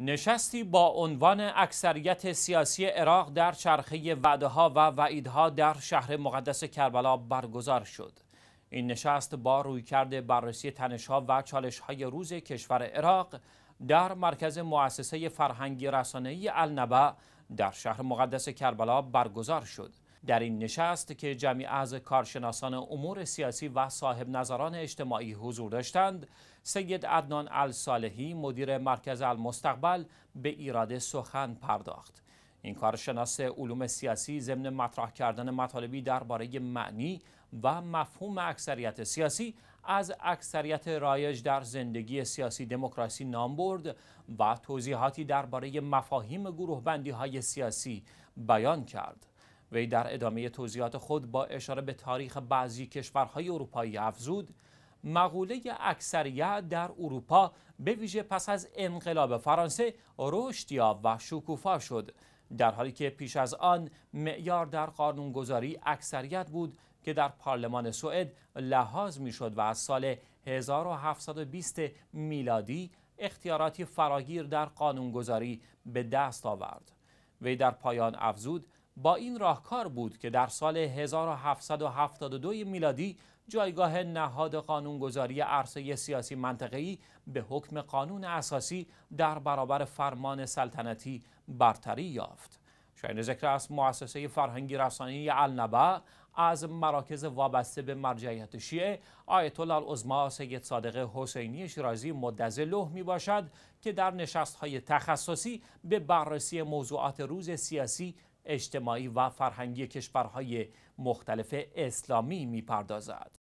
نشستی با عنوان اکثریت سیاسی عراق در چرخه وعده و وعیدها در شهر مقدس کربلا برگزار شد. این نشست با رویکرد بررسی تنش و چالش های روز کشور عراق در مرکز مؤسسه فرهنگی رسانه‌ای النبع در شهر مقدس کربلا برگزار شد. در این نشست که جمعی از کارشناسان امور سیاسی و صاحب نظران اجتماعی حضور داشتند سید عدنان الصالحی مدیر مرکز المستقبل به ایراده سخن پرداخت این کارشناس علوم سیاسی ضمن مطرح کردن مطالبی درباره معنی و مفهوم اکثریت سیاسی از اکثریت رایج در زندگی سیاسی دموکراسی نام برد و توضیحاتی درباره مفاهیم گروه بندی های سیاسی بیان کرد. وی در ادامه توضیحات خود با اشاره به تاریخ بعضی کشورهای اروپایی افزود مقوله اکثریت در اروپا به ویژه پس از انقلاب فرانسه رشد و شکوفا شد در حالی که پیش از آن معیار در قانونگذاری اکثریت بود که در پارلمان سوئد لحاظ میشد و از سال 1720 میلادی اختیاراتی فراگیر در قانونگذاری به دست آورد وی در پایان افزود با این راهکار بود که در سال 1772 میلادی جایگاه نهاد قانونگذاری عرصه سیاسی منطقه‌ای به حکم قانون اساسی در برابر فرمان سلطنتی برتری یافت. شاین ذکر است مؤسسه فرهنگی رسانی النبع از مراکز وابسته به مرجعیت شیعه آیت الله عظما سید صادق حسینی شیرازی مدز لوح می باشد که در نشست های تخصصی به بررسی موضوعات روز سیاسی اجتماعی و فرهنگی کشورهای مختلف اسلامی میپردازد.